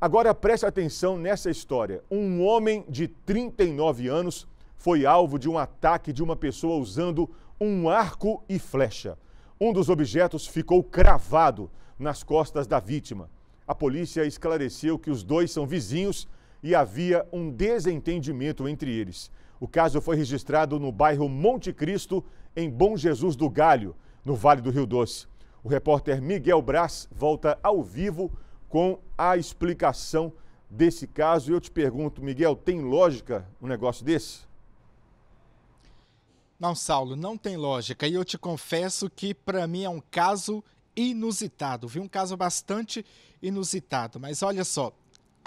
Agora preste atenção nessa história. Um homem de 39 anos foi alvo de um ataque de uma pessoa usando um arco e flecha. Um dos objetos ficou cravado nas costas da vítima. A polícia esclareceu que os dois são vizinhos e havia um desentendimento entre eles. O caso foi registrado no bairro Monte Cristo, em Bom Jesus do Galho, no Vale do Rio Doce. O repórter Miguel Braz volta ao vivo com a explicação desse caso. Eu te pergunto, Miguel, tem lógica um negócio desse? Não, Saulo, não tem lógica. E eu te confesso que para mim é um caso inusitado, viu? Um caso bastante inusitado. Mas olha só,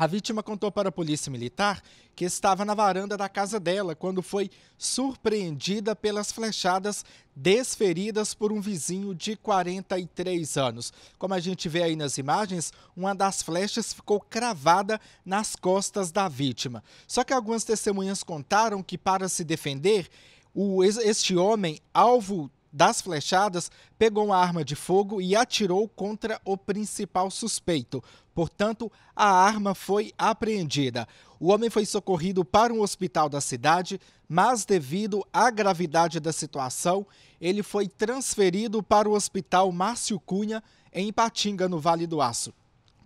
a vítima contou para a polícia militar que estava na varanda da casa dela quando foi surpreendida pelas flechadas desferidas por um vizinho de 43 anos. Como a gente vê aí nas imagens, uma das flechas ficou cravada nas costas da vítima. Só que algumas testemunhas contaram que, para se defender, o, este homem, alvo das flechadas, pegou uma arma de fogo e atirou contra o principal suspeito. Portanto, a arma foi apreendida. O homem foi socorrido para um hospital da cidade, mas devido à gravidade da situação, ele foi transferido para o Hospital Márcio Cunha, em Patinga, no Vale do Aço.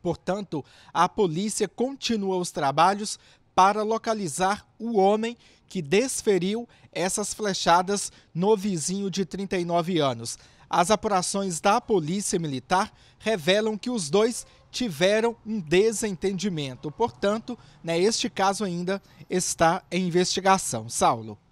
Portanto, a polícia continua os trabalhos para localizar o homem que desferiu essas flechadas no vizinho de 39 anos. As apurações da Polícia Militar revelam que os dois tiveram um desentendimento. Portanto, né, este caso ainda está em investigação. Saulo.